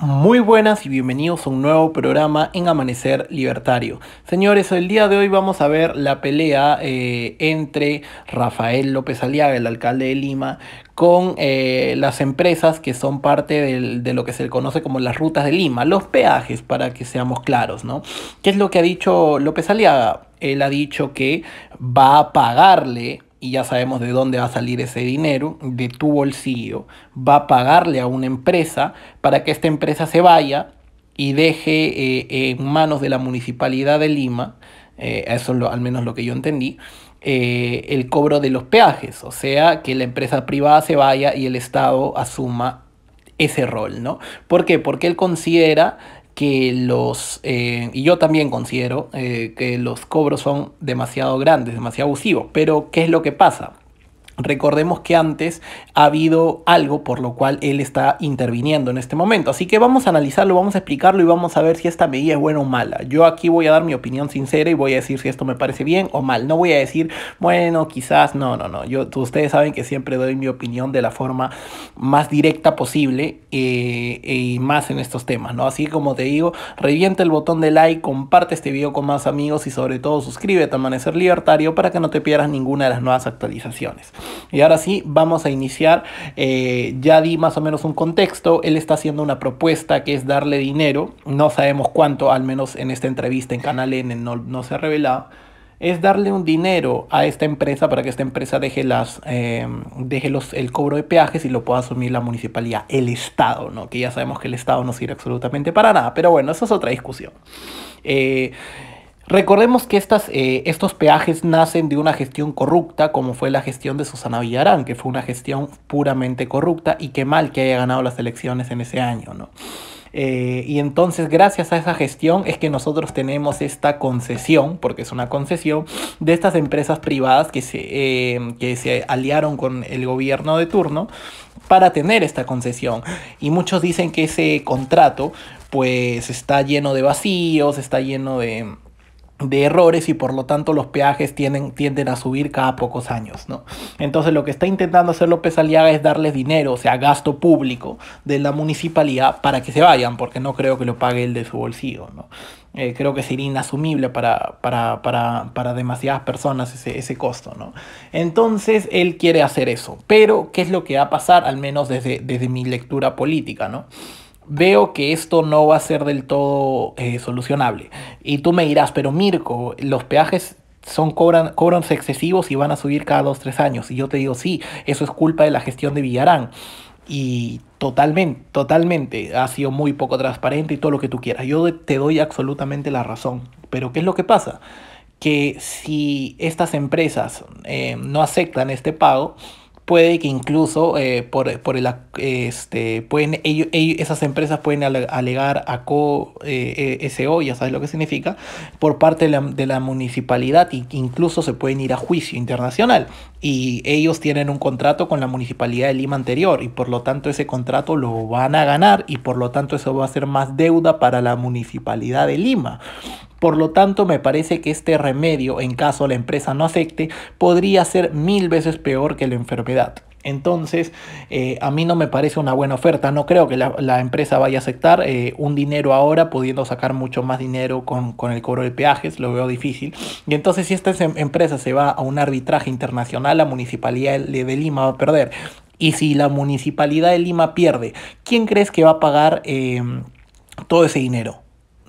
Muy buenas y bienvenidos a un nuevo programa en Amanecer Libertario. Señores, el día de hoy vamos a ver la pelea eh, entre Rafael López Aliaga, el alcalde de Lima, con eh, las empresas que son parte de lo que se conoce como las rutas de Lima, los peajes, para que seamos claros, ¿no? ¿Qué es lo que ha dicho López Aliaga? Él ha dicho que va a pagarle y ya sabemos de dónde va a salir ese dinero, de tu bolsillo, va a pagarle a una empresa para que esta empresa se vaya y deje eh, en manos de la municipalidad de Lima, eh, eso es al menos lo que yo entendí, eh, el cobro de los peajes, o sea, que la empresa privada se vaya y el Estado asuma ese rol, ¿no? ¿Por qué? Porque él considera que los, eh, y yo también considero eh, que los cobros son demasiado grandes, demasiado abusivos, pero ¿qué es lo que pasa? Recordemos que antes ha habido algo por lo cual él está interviniendo en este momento. Así que vamos a analizarlo, vamos a explicarlo y vamos a ver si esta medida es buena o mala. Yo aquí voy a dar mi opinión sincera y voy a decir si esto me parece bien o mal. No voy a decir, bueno, quizás, no, no, no. Yo, ustedes saben que siempre doy mi opinión de la forma más directa posible eh, y más en estos temas, ¿no? Así que como te digo, revienta el botón de like, comparte este video con más amigos y sobre todo suscríbete a Amanecer Libertario para que no te pierdas ninguna de las nuevas actualizaciones. Y ahora sí, vamos a iniciar. Eh, ya di más o menos un contexto. Él está haciendo una propuesta que es darle dinero. No sabemos cuánto, al menos en esta entrevista en Canal N no, se ha revelado es darle un dinero a esta empresa para que esta empresa deje, las, eh, deje los, el cobro de peajes y lo pueda asumir la municipalidad, el Estado, ¿no? Que ya sabemos que el Estado no sirve absolutamente para nada, pero bueno, eso es otra discusión. Eh, Recordemos que estas, eh, estos peajes nacen de una gestión corrupta, como fue la gestión de Susana Villarán, que fue una gestión puramente corrupta y qué mal que haya ganado las elecciones en ese año, ¿no? Eh, y entonces gracias a esa gestión es que nosotros tenemos esta concesión, porque es una concesión, de estas empresas privadas que se, eh, que se aliaron con el gobierno de turno para tener esta concesión. Y muchos dicen que ese contrato pues está lleno de vacíos, está lleno de de errores y por lo tanto los peajes tienden, tienden a subir cada pocos años. ¿no? Entonces lo que está intentando hacer López Aliaga es darles dinero, o sea, gasto público de la municipalidad para que se vayan, porque no creo que lo pague él de su bolsillo. ¿no? Eh, creo que sería inasumible para, para, demasiadas personas ese, costo. ¿no? Entonces él quiere hacer eso, pero ¿qué es lo que va a pasar, al menos desde, desde mi lectura política? ¿no? veo que esto no va a ser del todo eh, solucionable. Y tú me dirás, pero Mirko, los peajes son cobran, excesivos y van a subir cada dos, tres años. Y yo te digo, sí, eso es culpa de la gestión de Villarán. Y totalmente, totalmente, ha sido muy poco transparente y todo lo que tú quieras. Yo te doy absolutamente la razón. Pero ¿qué es lo que pasa? Que si estas empresas eh, no aceptan este pago, puede que incluso eh, por, el, este, pueden, ellos, esas empresas pueden alegar a CO, eh, e, SO, ya sabes lo que significa, por parte de la, municipalidad e incluso se pueden ir a juicio internacional. Y ellos tienen un contrato con la municipalidad de Lima anterior y por lo tanto ese contrato lo van a ganar y por lo tanto eso va a ser más deuda para la municipalidad de Lima. Por lo tanto, me parece que este remedio, en caso la empresa no acepte, podría ser mil veces peor que la enfermedad. Entonces, eh, a mí no me parece una buena oferta. No creo que la, empresa vaya a aceptar eh, un dinero ahora, pudiendo sacar mucho más dinero con, el cobro de peajes. Lo veo difícil. Y entonces, si esta em, empresa se va a un arbitraje internacional, la municipalidad de Lima va a perder. Y si la municipalidad de Lima pierde, ¿quién crees que va a pagar em, todo ese dinero?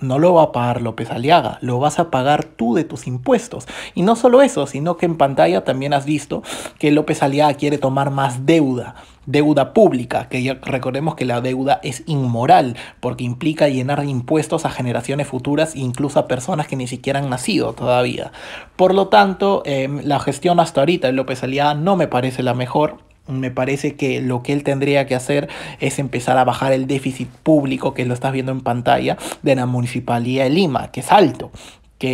no lo va a pagar López Aliaga, lo vas a pagar tú de tus impuestos. Y no solo eso, sino que en pantalla también has visto que López Aliaga quiere tomar más deuda, deuda pública, que recordemos que la deuda es inmoral, porque implica llenar impuestos a generaciones futuras, e incluso a personas que ni siquiera han nacido todavía. Por lo tanto, em, la gestión hasta ahorita de López Aliaga no me parece la mejor me parece que lo que él tendría que hacer es empezar a bajar el déficit público que lo estás viendo en pantalla de la Municipalidad de Lima, que es alto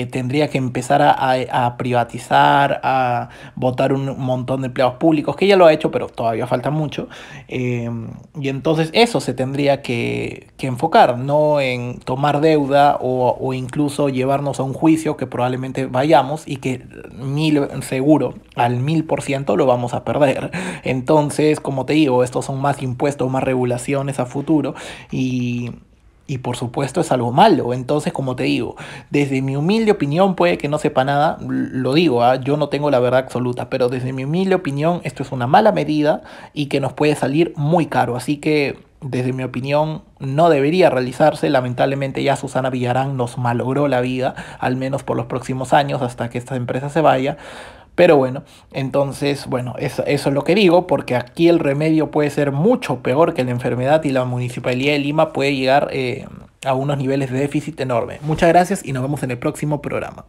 tendría que empezar a, privatizar, a votar un montón de empleados públicos, que ya lo ha hecho, pero todavía falta mucho. Em, y entonces eso se tendría que, enfocar, no en tomar deuda o, o, incluso llevarnos a un juicio que probablemente vayamos y que mil, seguro al mil por ciento lo vamos a perder. Entonces, como te digo, estos son más impuestos, más regulaciones a futuro y y por supuesto es algo malo. Entonces, como te digo, desde mi humilde opinión, puede que no sepa nada, lo digo, ¿ah? yo no tengo la verdad absoluta, pero desde mi humilde opinión esto es una mala medida y que nos puede salir muy caro. Así que, desde mi opinión, no debería realizarse. Lamentablemente ya Susana Villarán nos malogró la vida, al menos por los próximos años, hasta que esta empresa se vaya. Pero bueno, entonces, bueno, eso, es lo que digo, porque aquí el remedio puede ser mucho peor que la enfermedad y la municipalidad de Lima puede llegar eh, a unos niveles de déficit enorme. Muchas gracias y nos vemos en el próximo programa.